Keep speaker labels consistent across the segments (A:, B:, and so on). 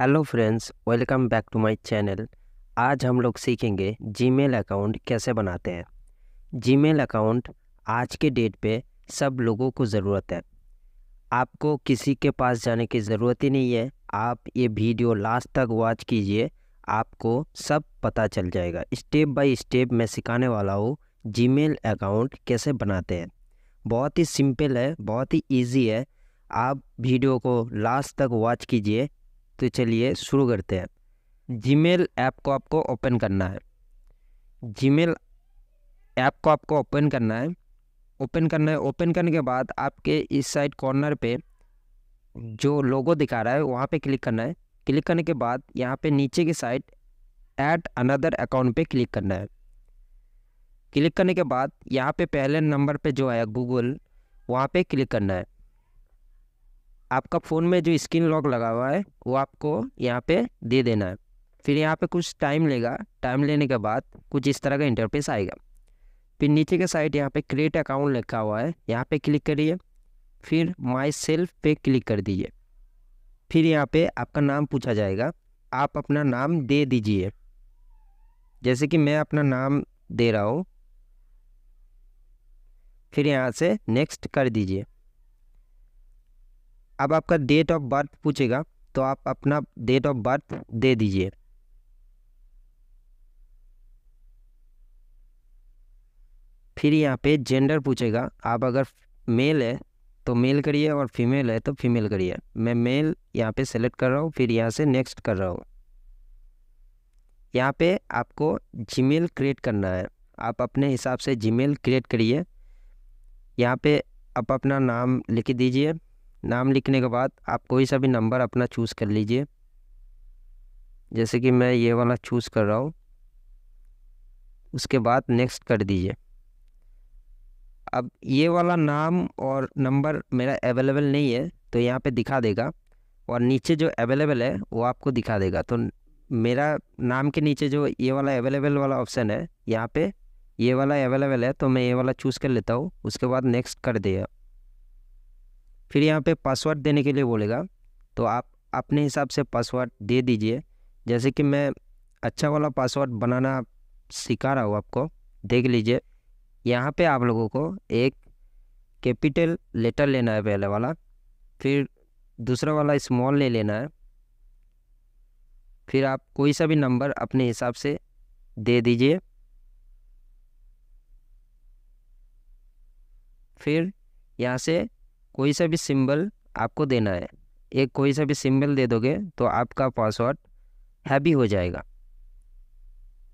A: hello friends welcome back to my channel आज हम लोग सीखेंगे जीमेल अकाउंट कैसे बनाते हैं जीमेल अकाउंट आज के डेट पे सब लोगों को ज़रूरत है आपको किसी के पास जाने की ज़रूरत ही नहीं है आप ये वीडियो लास्ट तक वॉच कीजिए आपको सब पता चल जाएगा स्टेप बाय स्टेप मैं सिखाने वाला हूँ जी अकाउंट कैसे बनाते हैं बहुत ही सिंपल है बहुत ही ईजी है आप वीडियो को लास्ट तक वॉच कीजिए तो चलिए शुरू करते हैं जीमेल ऐप को आपको ओपन करना है जीमेल ऐप को आपको ओपन करना है ओपन करना है ओपन करने के बाद आपके इस साइड कॉर्नर पे जो लोगो दिखा रहा है वहाँ पे क्लिक करना है क्लिक करने के बाद यहाँ पे नीचे की साइड ऐड अनदर अकाउंट पे क्लिक करना है क्लिक करने के बाद यहाँ पे पहले नंबर पे जो है गूगल वहाँ पे क्लिक करना है आपका फ़ोन में जो स्क्रीन लॉक लगा हुआ है वो आपको यहाँ पे दे देना है फिर यहाँ पे कुछ टाइम लेगा टाइम लेने के बाद कुछ इस तरह का इंटरफेस आएगा फिर नीचे के साइड यहाँ पे क्रिएट अकाउंट लिखा हुआ है यहाँ पे क्लिक करिए फिर माई सेल्फ पे क्लिक कर दीजिए फिर यहाँ पे आपका नाम पूछा जाएगा आप अपना नाम दे दीजिए जैसे कि मैं अपना नाम दे रहा हूँ फिर यहाँ से नेक्स्ट कर दीजिए अब आपका डेट ऑफ बर्थ पूछेगा तो आप अपना डेट ऑफ बर्थ दे दीजिए फिर यहाँ पे जेंडर पूछेगा आप अगर मेल है तो मेल करिए और फीमेल है तो फीमेल करिए मैं मेल यहाँ पे सेलेक्ट कर रहा हूँ फिर यहाँ से नेक्स्ट कर रहा हूँ यहाँ पे आपको जीमेल क्रिएट करना है आप अपने हिसाब से जीमेल क्रिएट करिए यहाँ पे आप अपना नाम लिख दीजिए नाम लिखने के बाद आप कोई सा भी नंबर अपना चूज़ कर लीजिए जैसे कि मैं ये वाला चूज़ कर रहा हूँ उसके बाद नेक्स्ट कर दीजिए अब ये वाला नाम और नंबर मेरा अवेलेबल नहीं है तो यहाँ पे दिखा देगा और नीचे जो अवेलेबल है वो आपको दिखा देगा तो मेरा नाम के नीचे जो ये वाला अवेलेबल वाला ऑप्शन है यहाँ पे ये वाला अवेलेबल है तो मैं ये वाला चूज़ कर लेता हूँ उसके बाद नेक्स्ट कर दिया फिर यहाँ पे पासवर्ड देने के लिए बोलेगा तो आप अपने हिसाब से पासवर्ड दे दीजिए जैसे कि मैं अच्छा वाला पासवर्ड बनाना सिखा रहा हूँ आपको देख लीजिए यहाँ पे आप लोगों को एक कैपिटल लेटर लेना है पहले वाला फिर दूसरा वाला स्मॉल ले लेना है फिर आप कोई सा भी नंबर अपने हिसाब से दे दीजिए फिर यहाँ से कोई सा भी सिंबल आपको देना है एक कोई सा भी सिंबल दे दोगे तो आपका पासवर्ड हैवी हो जाएगा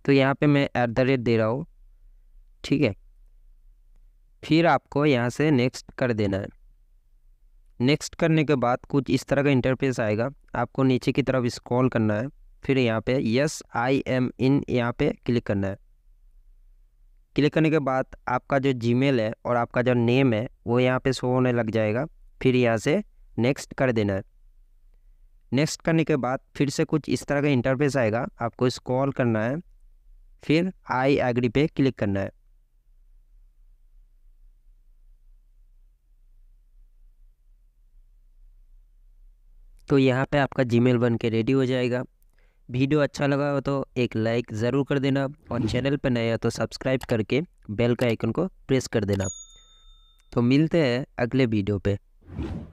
A: तो यहाँ पे मैं ऐट द रेट दे रहा हूँ ठीक है फिर आपको यहाँ से नेक्स्ट कर देना है नेक्स्ट करने के बाद कुछ इस तरह का इंटरफेस आएगा आपको नीचे की तरफ स्क्रॉल करना है फिर यहाँ पे यस आई एम इन यहाँ पे क्लिक करना है क्लिक करने के बाद आपका जो जी है और आपका जो नेम है वो यहाँ पर शो होने लग जाएगा फिर यहाँ से नेक्स्ट कर देना है नेक्स्ट करने के बाद फिर से कुछ इस तरह का इंटरफेस आएगा आपको स्क्रॉल करना है फिर आई एग्री पे क्लिक करना है तो यहाँ पे आपका जीमेल बन के रेडी हो जाएगा वीडियो अच्छा लगा हो तो एक लाइक ज़रूर कर देना और चैनल पर नया हो तो सब्सक्राइब करके बेल का आइकन को प्रेस कर देना तो मिलते हैं अगले वीडियो पे